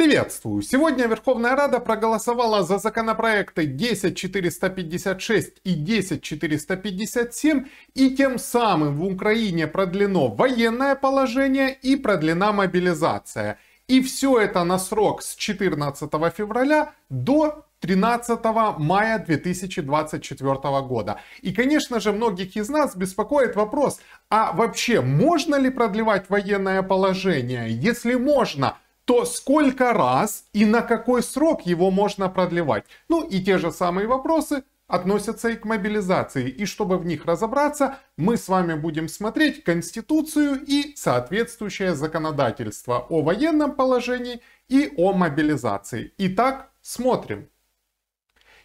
Приветствую! Сегодня Верховная Рада проголосовала за законопроекты 10456 и 10457 и тем самым в Украине продлено военное положение и продлена мобилизация. И все это на срок с 14 февраля до 13 мая 2024 года. И, конечно же, многих из нас беспокоит вопрос, а вообще можно ли продлевать военное положение? Если можно, то сколько раз и на какой срок его можно продлевать? Ну и те же самые вопросы относятся и к мобилизации. И чтобы в них разобраться, мы с вами будем смотреть Конституцию и соответствующее законодательство о военном положении и о мобилизации. Итак, смотрим.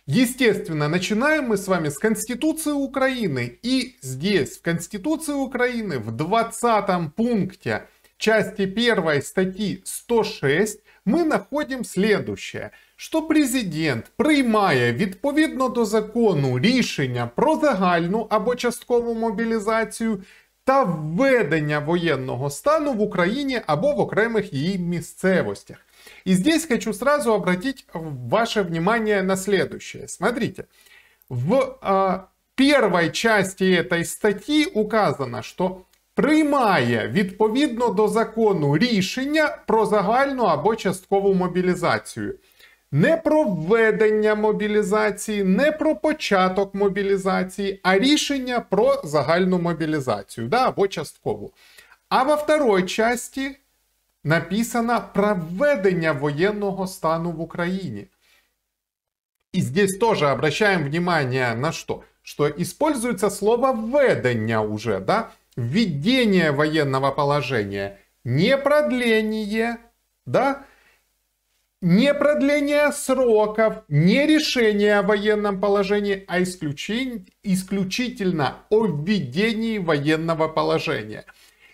Естественно, начинаем мы с вами с Конституции Украины. И здесь, в Конституции Украины, в 20 пункте части 1 статьи 106 мы находим следующее, что президент приймає відповідно до закону рішення про загальну або часткову мобілізацію та введення воєнного стану в Україні або в окремих її місцевостях. И здесь хочу сразу обратить ваше внимание на следующее. Смотрите, в э, первой части этой статьи указано, что приймає відповідно до закону рішення про загальну або часткову мобілізацію. Не про введення мобілізації, не про початок мобілізації, а рішення про загальну мобілізацію, да, або часткову. А во второй часті написано про введення военного стану в Україні. І здесь теж обращаємо внимание на що? Що используется слово «введення» уже, да? введение военного положения, не продление, да, не продление сроков, не решение о военном положении, а исключение, исключительно о введении военного положения.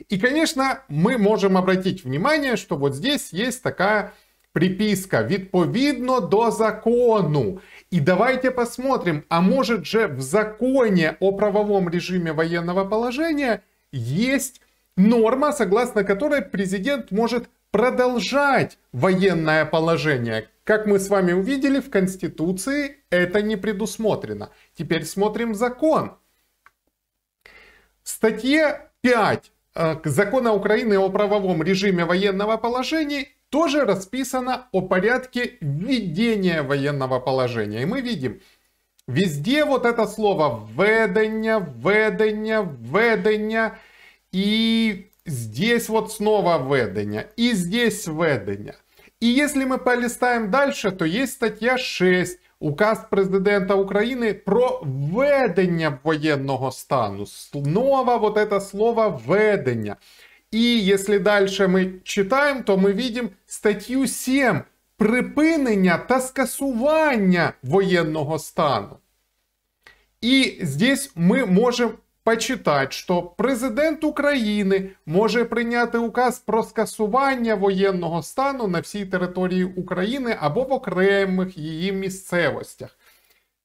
И, конечно, мы можем обратить внимание, что вот здесь есть такая приписка «Відповідно до закону». И давайте посмотрим, а может же в законе о правовом режиме военного положения – есть норма, согласно которой президент может продолжать военное положение. Как мы с вами увидели, в Конституции это не предусмотрено. Теперь смотрим закон. В статье 5 э, закона Украины о правовом режиме военного положения тоже расписано о порядке введения военного положения. И мы видим, Везде вот это слово «введення», «введення», «введення». И здесь вот снова «введення», и здесь «введення». И если мы полистаем дальше, то есть статья 6 Указ президента України про введення воєнного стану. Снова вот это слово «введення». И если дальше мы читаем, то мы видим статью 7 припинення та скасування воєнного стану. І здесь ми можемо почитати, що президент України може прийняти указ про скасування воєнного стану на всій території України або в окремих її місцевостях.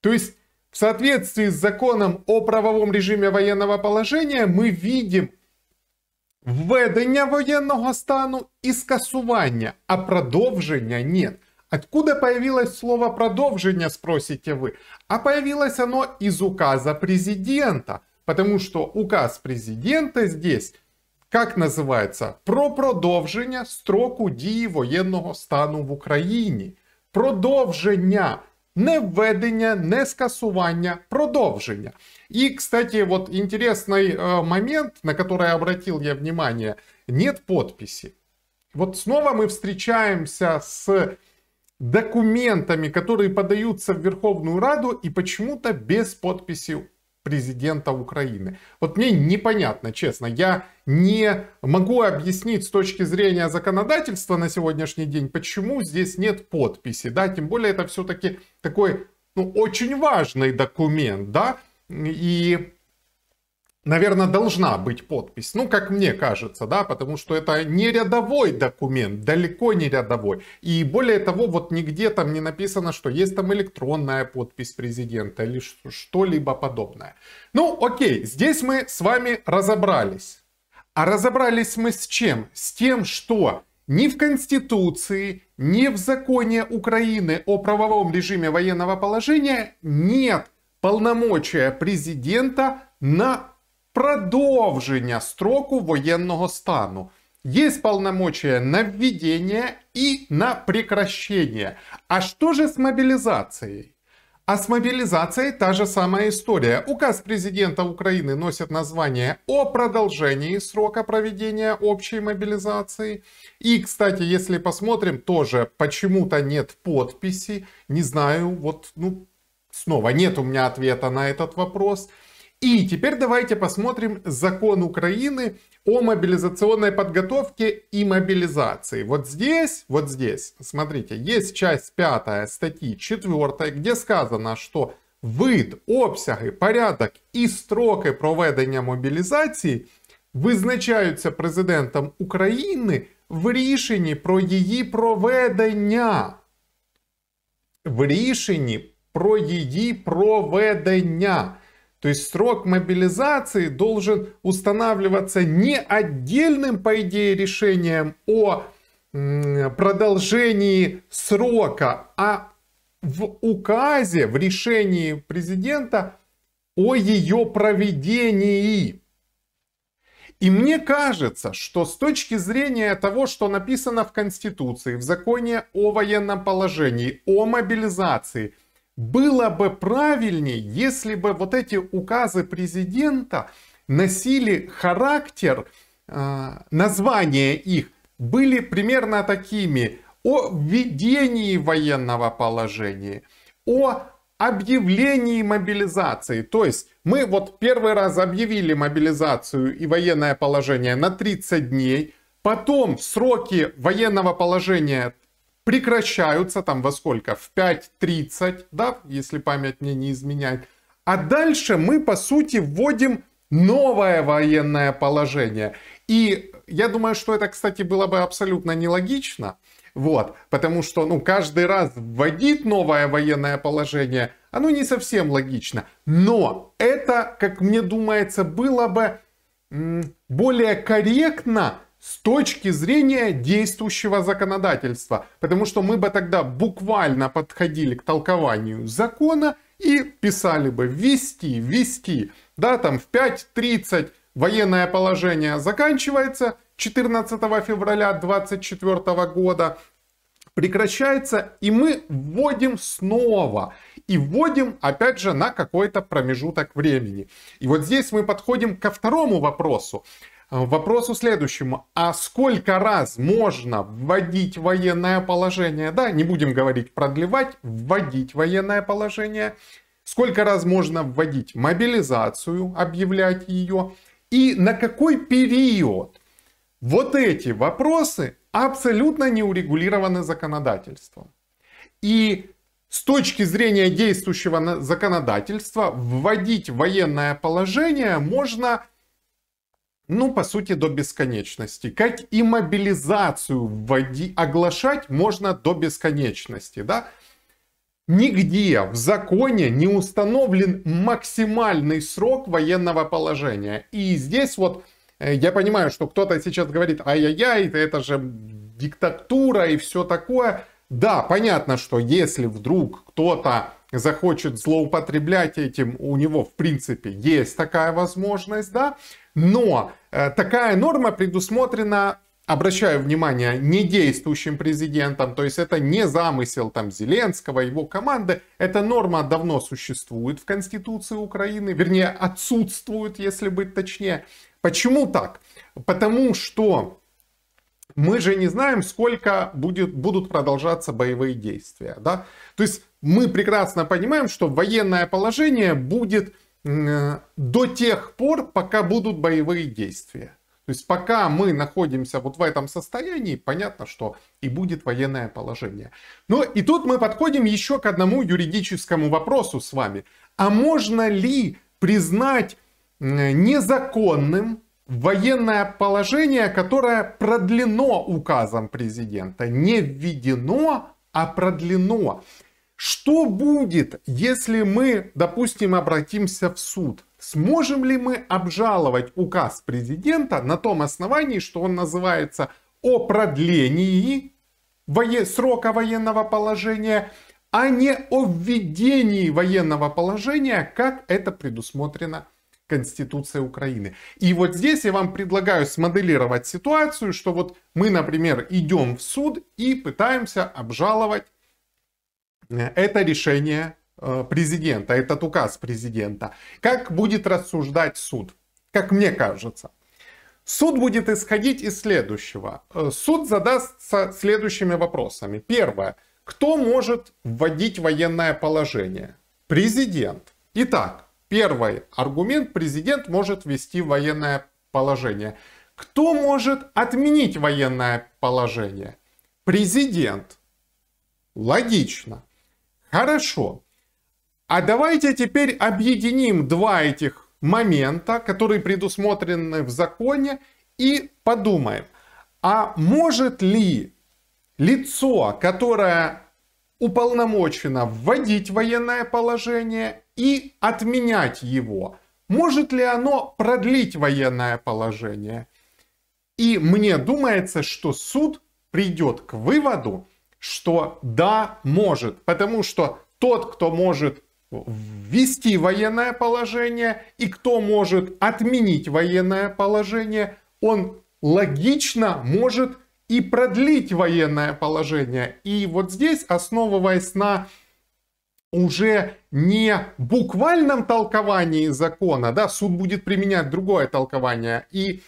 Тобто, в соответствии з законом о правовому режимі воєнного положення, ми видим введення воєнного стану і скасування, а продовження нет. Откуда появилось слово «продовжение», спросите вы? А появилось оно из указа президента, потому что указ президента здесь, как называется, про продовження строку дії воєнного стану в Україні. Продовження, не введення, не скасування, продовження. И, кстати, вот интересный э, момент, на который обратил я внимание, нет подписи. Вот снова мы встречаемся с документами, которые подаются в Верховную Раду и почему-то без подписи президента Украины. Вот мне непонятно, честно, я не могу объяснить с точки зрения законодательства на сегодняшний день, почему здесь нет подписи, да, тем более это все-таки такой, ну, очень важный документ, да, и наверное, должна быть подпись. Ну, как мне кажется, да, потому что это не рядовой документ, далеко не рядовой. И более того, вот нигде там не написано, что есть там электронная подпись президента или что-либо подобное. Ну, окей, здесь мы с вами разобрались. А разобрались мы с чем? С тем, что ни в Конституции, ни в законе Украины о правовом режиме военного положения нет полномочия президента на продовження строку воєнного стану. Есть полномочия на введение и на прекращение. А что же с мобилизацией? А с мобилизацией та же самая история. Указ президента Украины носит название о продолжении срока проведения общей мобилизации. И, кстати, если посмотрим, тоже почему-то нет подписи. Не знаю, вот, ну, снова нет у меня ответа на этот вопрос. И теперь давайте посмотрим закон Украины о мобилизационной подготовке и мобилизации. Вот здесь, вот здесь, смотрите, есть часть 5 статьи 4, где сказано, что вид, обсяги, порядок и строки проведения мобилизации визначаються президентом України в рішенні про її проведення. В рішенні про її проведення. То есть срок мобилизации должен устанавливаться не отдельным, по идее, решением о продолжении срока, а в указе, в решении президента о ее проведении. И мне кажется, что с точки зрения того, что написано в Конституции, в законе о военном положении, о мобилизации – было бы правильнее, если бы вот эти указы президента носили характер, э, названия их были примерно такими о введении военного положения, о объявлении мобилизации. То есть мы вот первый раз объявили мобилизацию и военное положение на 30 дней, потом сроки военного положения прекращаются там во сколько? В 5.30, да, если память мне не изменяет. А дальше мы, по сути, вводим новое военное положение. И я думаю, что это, кстати, было бы абсолютно нелогично. Вот, потому что, ну, каждый раз вводить новое военное положение, оно не совсем логично. Но это, как мне думается, было бы более корректно с точки зрения действующего законодательства. Потому что мы бы тогда буквально подходили к толкованию закона и писали бы ввести, ввести. Да, там в 5.30 военное положение заканчивается 14 февраля 2024 года, прекращается, и мы вводим снова. И вводим, опять же, на какой-то промежуток времени. И вот здесь мы подходим ко второму вопросу. Э, Вопрос у следующему. А сколько раз можно вводить военное положение? Да, не будем говорить продлевать, вводить военное положение. Сколько раз можно вводить мобилизацию, объявлять ее? И на какой период? Вот эти вопросы абсолютно не урегулированы законодательством. И с точки зрения действующего законодательства вводить военное положение можно ну, по сути, до бесконечности. Как и мобилизацию вводи, оглашать можно до бесконечности, да? Нигде в законе не установлен максимальный срок военного положения. И здесь вот э, я понимаю, что кто-то сейчас говорит, ай-яй-яй, это же диктатура и все такое. Да, понятно, что если вдруг кто-то захочет злоупотреблять этим, у него в принципе есть такая возможность, да, но э, такая норма предусмотрена обращаю внимание, не действующим президентом, то есть это не замысел там Зеленского, его команды, эта норма давно существует в Конституции Украины, вернее отсутствует, если быть точнее. Почему так? Потому что мы же не знаем, сколько будет, будут продолжаться боевые действия. Да? То есть мы прекрасно понимаем, что военное положение будет э, до тех пор, пока будут боевые действия. То есть пока мы находимся вот в этом состоянии, понятно, что и будет военное положение. Но и тут мы подходим еще к одному юридическому вопросу с вами. А можно ли признать незаконным военное положение, которое продлено указом президента. Не введено, а продлено. Что будет, если мы, допустим, обратимся в суд? Сможем ли мы обжаловать указ президента на том основании, что он называется о продлении срока военного положения, а не о введении военного положения, как это предусмотрено Конституция Украины. И вот здесь я вам предлагаю смоделировать ситуацию, что вот мы, например, идем в суд и пытаемся обжаловать э, это решение э, президента, этот указ президента. Как будет рассуждать суд? Как мне кажется. Суд будет исходить из следующего. Э, суд задастся следующими вопросами. Первое. Кто может вводить военное положение? Президент. Итак, Первый аргумент. Президент может ввести военное положение. Кто может отменить военное положение? Президент. Логично. Хорошо. А давайте теперь объединим два этих момента, которые предусмотрены в законе, и подумаем, а может ли лицо, которое уполномочено вводить военное положение и отменять его. Может ли оно продлить военное положение? И мне думается, что суд придет к выводу, что да, может, потому что тот, кто может ввести военное положение и кто может отменить военное положение, он логично может и продлить военное положение. И вот здесь, основываясь на уже не буквальном толковании закона, да, суд будет применять другое толкование, и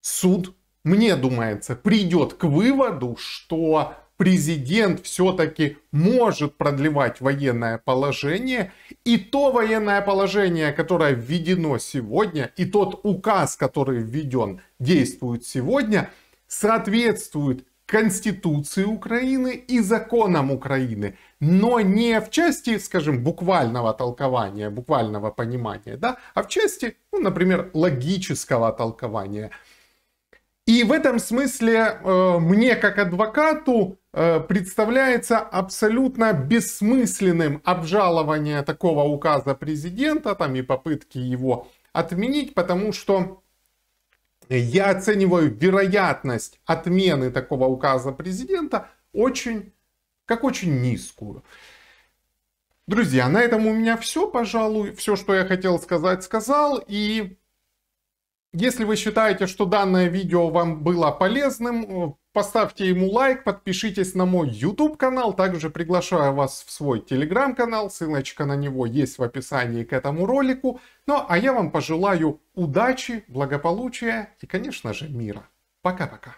суд, мне думается, придет к выводу, что президент все-таки может продлевать военное положение, и то военное положение, которое введено сегодня, и тот указ, который введен, действует сегодня, соответствует Конституции Украины и законам Украины но не в части, скажем, буквального толкования, буквального понимания, да, а в части, ну, например, логического толкования. И в этом смысле э, мне как адвокату э, представляется абсолютно бессмысленным обжалование такого указа президента там и попытки его отменить, потому что я оцениваю вероятность отмены такого указа президента очень как очень низкую. Друзья, на этом у меня все, пожалуй. Все, что я хотел сказать, сказал. И если вы считаете, что данное видео вам было полезным, э, поставьте ему лайк, подпишитесь на мой YouTube канал. Также приглашаю вас в свой Telegram канал. Ссылочка на него есть в описании к этому ролику. Ну а я вам пожелаю удачи, благополучия и, конечно же, мира. Пока-пока.